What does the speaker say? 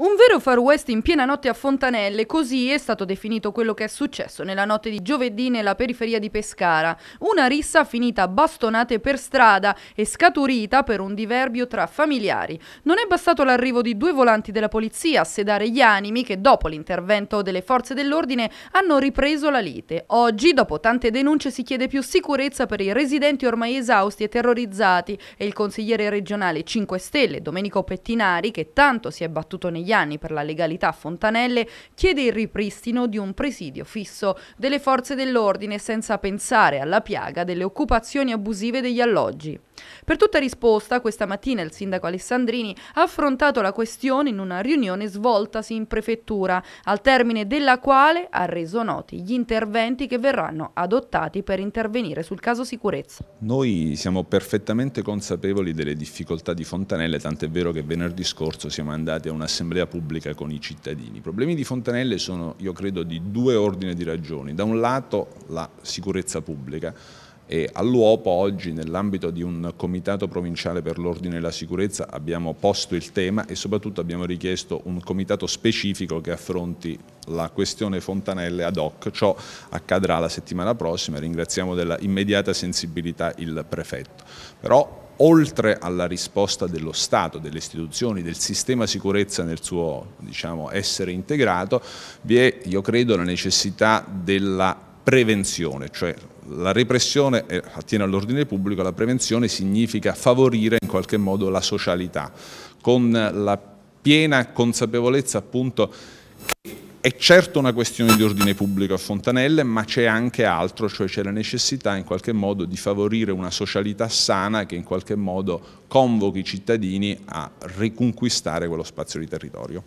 Un vero far west in piena notte a Fontanelle, così è stato definito quello che è successo nella notte di giovedì nella periferia di Pescara. Una rissa finita a bastonate per strada e scaturita per un diverbio tra familiari. Non è bastato l'arrivo di due volanti della polizia a sedare gli animi che dopo l'intervento delle forze dell'ordine hanno ripreso la lite. Oggi, dopo tante denunce, si chiede più sicurezza per i residenti ormai esausti e terrorizzati e il consigliere regionale 5 Stelle, Domenico Pettinari, che tanto si è battuto negli anni per la legalità a Fontanelle chiede il ripristino di un presidio fisso delle forze dell'ordine senza pensare alla piaga delle occupazioni abusive degli alloggi. Per tutta risposta, questa mattina il sindaco Alessandrini ha affrontato la questione in una riunione svoltasi in prefettura, al termine della quale ha reso noti gli interventi che verranno adottati per intervenire sul caso sicurezza. Noi siamo perfettamente consapevoli delle difficoltà di Fontanelle, tant'è vero che venerdì scorso siamo andati a un'assemblea pubblica con i cittadini. I problemi di Fontanelle sono, io credo, di due ordini di ragioni. Da un lato la sicurezza pubblica, e all'uopo oggi nell'ambito di un comitato provinciale per l'ordine e la sicurezza abbiamo posto il tema e soprattutto abbiamo richiesto un comitato specifico che affronti la questione fontanelle ad hoc, ciò accadrà la settimana prossima, ringraziamo della immediata sensibilità il prefetto. Però oltre alla risposta dello Stato, delle istituzioni, del sistema sicurezza nel suo diciamo, essere integrato, vi è, io credo, la necessità della prevenzione, cioè la repressione eh, attiene all'ordine pubblico, la prevenzione significa favorire in qualche modo la socialità, con la piena consapevolezza appunto che è certo una questione di ordine pubblico a Fontanelle, ma c'è anche altro, cioè c'è la necessità in qualche modo di favorire una socialità sana che in qualche modo convochi i cittadini a riconquistare quello spazio di territorio.